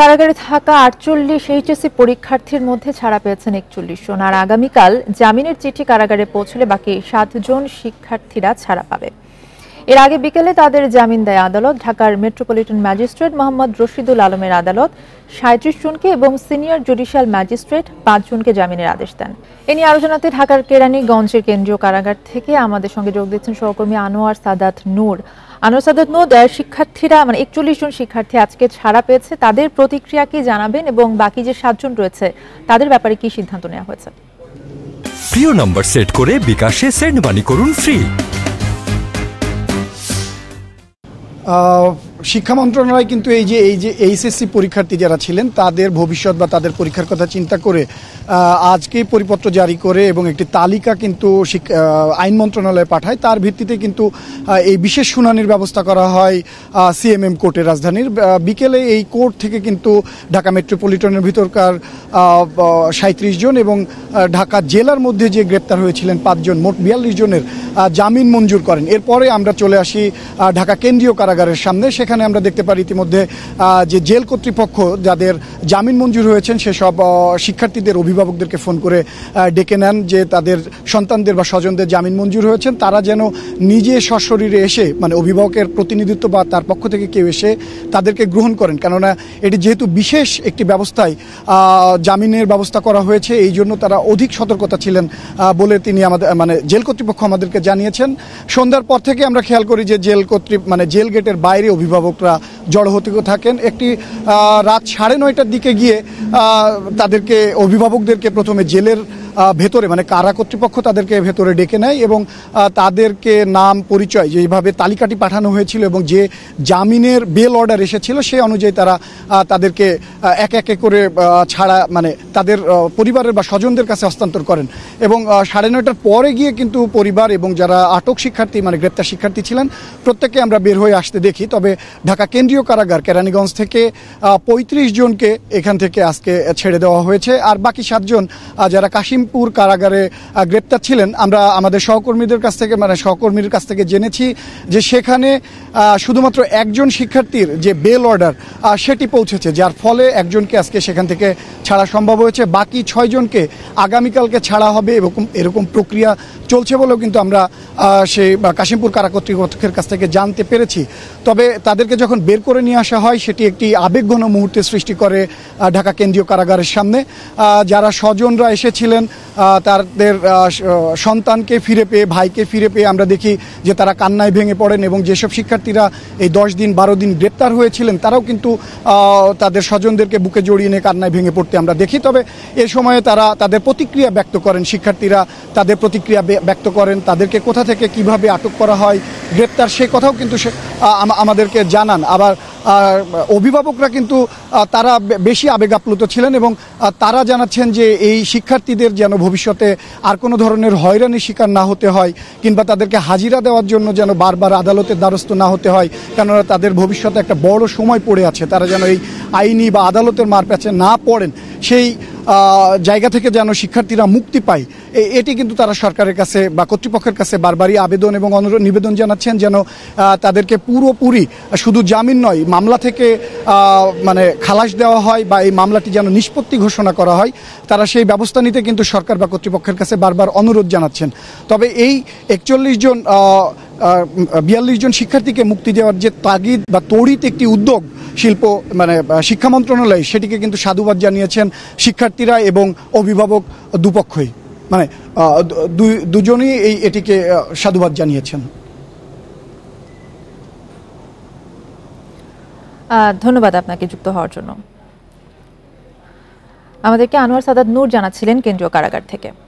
কারাগারে থাকা আটচল্লিশ এইচএসসি পরীক্ষার্থীর মধ্যে ছাড়া পেয়েছেন একচল্লিশ জন আর আগামীকাল জামিনের চিঠি কারাগারে পৌঁছলে বাকি সাতজন শিক্ষার্থীরা ছাড়া পাবে এর আগে বিকেলে তাদের জামিন দেয় আদালত ঢাকার মেট্রোপলিটন ম্যাজিস্ট্রেট মোহাম্মদ রশিদুল আলমের আদালত সাঁত্রিশ জনকে এবং সিনিয়র জুডিশিয়াল ম্যাজিস্ট্রেট পাঁচ পাঁচজনকে জামিনের আদেশ দেন এ নিয়ে আলোচনাতে ঢাকার কেরানীগঞ্জের কেন্দ্রীয় কারাগার থেকে আমাদের সঙ্গে যোগ দিচ্ছেন সহকর্মী আনোয়ার সাদাত নূর আনোয়ার সাদাত নূর শিক্ষার্থীরা মানে একচল্লিশ জন শিক্ষার্থী আজকে ছাড়া পেয়েছে তাদের প্রতিক্রিয়া কি জানাবেন এবং বাকি যে সাতজন রয়েছে তাদের ব্যাপারে কি সিদ্ধান্ত নেওয়া হয়েছে প্রিয় নম্বর সেট করে বিকাশে সেন্ড মানি করুন ফ্রি Uh, শিক্ষা মন্ত্রণালয় কিন্তু এই যে এই যে এইচএসসি পরীক্ষার্থী যারা ছিলেন তাদের ভবিষ্যৎ বা তাদের পরীক্ষার কথা চিন্তা করে আজকে পরিপত্র জারি করে এবং একটি তালিকা কিন্তু আইন মন্ত্রণালয়ে পাঠায় তার ভিত্তিতে কিন্তু এই বিশেষ শুনানির ব্যবস্থা করা হয় সিএমএম কোর্টে রাজধানীর বিকেলে এই কোর্ট থেকে কিন্তু ঢাকা মেট্রোপলিটনের ভিতরকার সাঁত্রিশ জন এবং ঢাকা জেলার মধ্যে যে গ্রেপ্তার হয়েছিলেন পাঁচজন মোট বিয়াল্লিশ জনের জামিন মঞ্জুর করেন এরপরে আমরা চলে আসি ঢাকা কেন্দ্রীয় কারাগারের সামনে সেখানে সেখানে আমরা দেখতে পারি ইতিমধ্যে যে জেল কর্তৃপক্ষ যাদের জামিন মঞ্জুর হয়েছেন সেসব শিক্ষার্থীদের অভিভাবকদেরকে ফোন করে ডেকে নেন যে তাদের সন্তানদের বা স্বজনদের জামিন মঞ্জুর হয়েছেন তারা যেন নিজে সশরীরে এসে মানে অভিভাবকের প্রতিনিধিত্ব বা তার পক্ষ থেকে কেউ এসে তাদেরকে গ্রহণ করেন কেননা এটি যেহেতু বিশেষ একটি ব্যবস্থায় জামিনের ব্যবস্থা করা হয়েছে এই জন্য তারা অধিক সতর্কতা ছিলেন বলে তিনি আমাদের মানে জেল কর্তৃপক্ষ আমাদেরকে জানিয়েছেন সন্ধ্যার পর থেকে আমরা খেয়াল করি যে জেল কর্তৃপ মানে জেল গেটের বাইরে অভিভাবক অভিভাবকরা জড়ো হতে থাকেন একটি রাত সাড়ে নয়টার দিকে গিয়ে তাদেরকে অভিভাবকদেরকে প্রথমে জেলের ভেতরে মানে কারা কর্তৃপক্ষ তাদেরকে ভেতরে ডেকে নেয় এবং তাদেরকে নাম পরিচয় যেভাবে তালিকাটি পাঠানো হয়েছিল এবং যে জামিনের বেল অর্ডার এসেছিল সে অনুযায়ী তারা তাদেরকে এক একে করে ছাড়া মানে তাদের পরিবারের বা স্বজনদের কাছে হস্তান্তর করেন এবং সাড়ে নয়টার পরে গিয়ে কিন্তু পরিবার এবং যারা আটক শিক্ষার্থী মানে গ্রেপ্তার শিক্ষার্থী ছিলেন প্রত্যেককে আমরা বের হয়ে আসতে দেখি তবে ঢাকা কেন্দ্রীয় কারাগার কেরানীগঞ্জ থেকে পঁয়ত্রিশ জনকে এখান থেকে আজকে ছেড়ে দেওয়া হয়েছে আর বাকি সাতজন যারা কাশিম আজিমপুর কারাগারে গ্রেপ্তার ছিলেন আমরা আমাদের সহকর্মীদের কাছ থেকে মানে সহকর্মীর কাছ থেকে জেনেছি যে সেখানে শুধুমাত্র একজন শিক্ষার্থীর যে বেল অর্ডার সেটি পৌঁছেছে যার ফলে একজনকে আজকে সেখান থেকে ছাড়া সম্ভব হয়েছে বাকি ছয়জনকে আগামীকালকে ছাড়া হবে এরকম এরকম প্রক্রিয়া চলছে বলেও কিন্তু আমরা সেই কাশিমপুর কারা কর্তৃপক্ষের কাছ থেকে জানতে পেরেছি তবে তাদেরকে যখন বের করে নিয়ে আসা হয় সেটি একটি আবেগঘন মুহূর্তে সৃষ্টি করে ঢাকা কেন্দ্রীয় কারাগারের সামনে যারা স্বজনরা এসেছিলেন তাদের সন্তানকে ফিরে পেয়ে ভাইকে ফিরে পেয়ে আমরা দেখি যে তারা কান্নায় ভেঙে পড়েন এবং যেসব শিক্ষার্থীরা এই দশ দিন বারো দিন গ্রেপ্তার হয়েছিলেন তারাও কিন্তু তাদের স্বজনদেরকে বুকে জড়িয়ে নিয়ে কান্নায় ভেঙে পড়তে আমরা দেখি তবে এ সময়ে তারা তাদের প্রতিক্রিয়া ব্যক্ত করেন শিক্ষার্থীরা তাদের প্রতিক্রিয়া ব্যক্ত করেন তাদেরকে কোথা থেকে কিভাবে আটক করা হয় গ্রেপ্তার সে কথাও কিন্তু আমাদেরকে জানান আবার অভিভাবকরা কিন্তু তারা বেশি আবেগাপ্লুত ছিলেন এবং তারা জানাচ্ছেন যে এই শিক্ষার্থীদের যেন ভবিষ্যতে আর কোনো ধরনের হয়রানির শিকার না হতে হয় কিংবা তাদেরকে হাজিরা দেওয়ার জন্য যেন বারবার আদালতের দ্বারস্থ না হতে হয় কেননা তাদের ভবিষ্যতে একটা বড় সময় পড়ে আছে তারা যেন এই আইনি বা আদালতের প্যাচে না পড়েন সেই জায়গা থেকে যেন শিক্ষার্থীরা মুক্তি পায় এটি কিন্তু তারা সরকারের কাছে বা কর্তৃপক্ষের কাছে বারবারই আবেদন এবং অনুরোধ নিবেদন জানাচ্ছেন যেন তাদেরকে পুরোপুরি শুধু জামিন নয় মামলা থেকে মানে খালাস দেওয়া হয় বা এই মামলাটি যেন নিষ্পত্তি ঘোষণা করা হয় তারা সেই ব্যবস্থা নিতে কিন্তু সরকার বা কর্তৃপক্ষের কাছে বারবার অনুরোধ জানাচ্ছেন তবে এই একচল্লিশ জন বিয়াল্লিশ জন শিক্ষার্থীকে মুক্তি দেওয়ার যে তাগিদ বা তড়িৎ একটি উদ্যোগ শিল্প মানে শিক্ষা মন্ত্রণালয় সেটিকে কিন্তু সাধুবাদ জানিয়েছেন শিক্ষার্থীরা এবং অভিভাবক দুপক্ষই মানে দুজনই এই এটিকে সাধুবাদ জানিয়েছেন ধন্যবাদ আপনাকে যুক্ত হওয়ার জন্য আমাদেরকে আনোয়ার সাদাত নূর জানাচ্ছিলেন কেন্দ্রীয় কারাগার থেকে